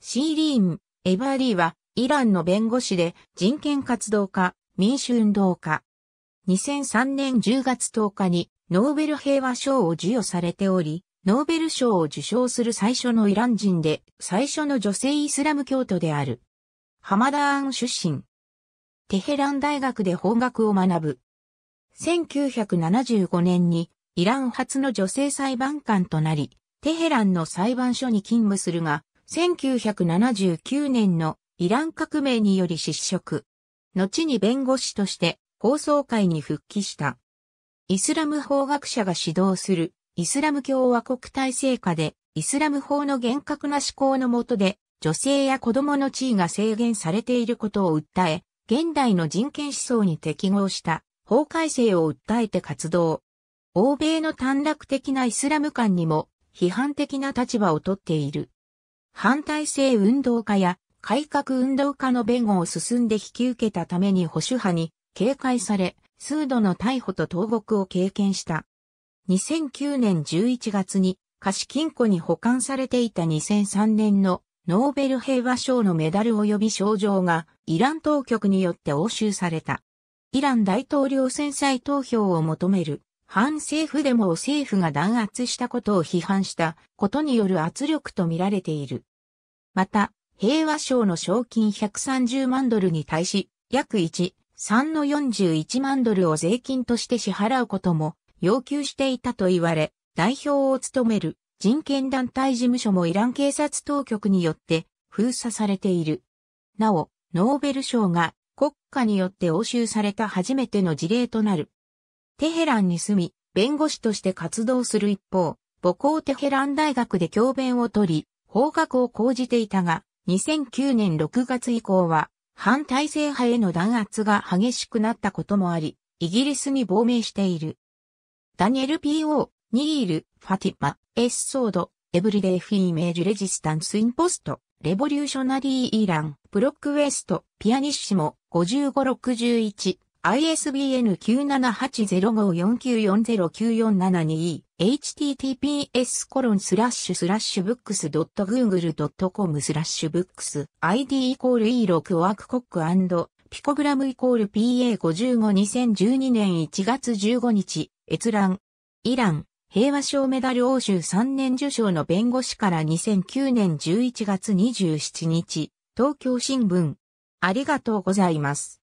シーリーン・エバーリーは、イランの弁護士で人権活動家、民主運動家。2003年10月10日にノーベル平和賞を授与されており、ノーベル賞を受賞する最初のイラン人で、最初の女性イスラム教徒である。ハマダーン出身。テヘラン大学で法学を学ぶ。1975年にイラン初の女性裁判官となり、テヘランの裁判所に勤務するが、1979年のイラン革命により失職。後に弁護士として放送会に復帰した。イスラム法学者が指導するイスラム共和国体制下でイスラム法の厳格な思考の下で女性や子供の地位が制限されていることを訴え、現代の人権思想に適合した法改正を訴えて活動。欧米の短絡的なイスラム観にも批判的な立場をとっている。反対性運動家や改革運動家の弁護を進んで引き受けたために保守派に警戒され、数度の逮捕と投獄を経験した。2009年11月に貸金庫に保管されていた2003年のノーベル平和賞のメダル及び賞状がイラン当局によって押収された。イラン大統領選再投票を求める反政府デモを政府が弾圧したことを批判したことによる圧力とみられている。また、平和賞の賞金130万ドルに対し、約1、3の41万ドルを税金として支払うことも要求していたと言われ、代表を務める人権団体事務所もイラン警察当局によって封鎖されている。なお、ノーベル賞が国家によって押収された初めての事例となる。テヘランに住み、弁護士として活動する一方、母校テヘラン大学で教鞭を取り、法学を講じていたが、2009年6月以降は、反体制派への弾圧が激しくなったこともあり、イギリスに亡命している。ダニエル P.O. ニール、ファティマ、エッソード、エブリデイフィーメーュ・レジスタンスインポスト、レボリューショナリーイーラン、ブロックウェスト、ピアニッシモ、5561、ISBN 9780549409472 https コロンスラッシュスラッシュブックス .google.com スラッシュブックス id イコール E6 ワークコックピコグラムイコール PA552012 年1月15日閲覧イラン平和賞メダル欧州3年受賞の弁護士から2009年11月27日東京新聞ありがとうございます。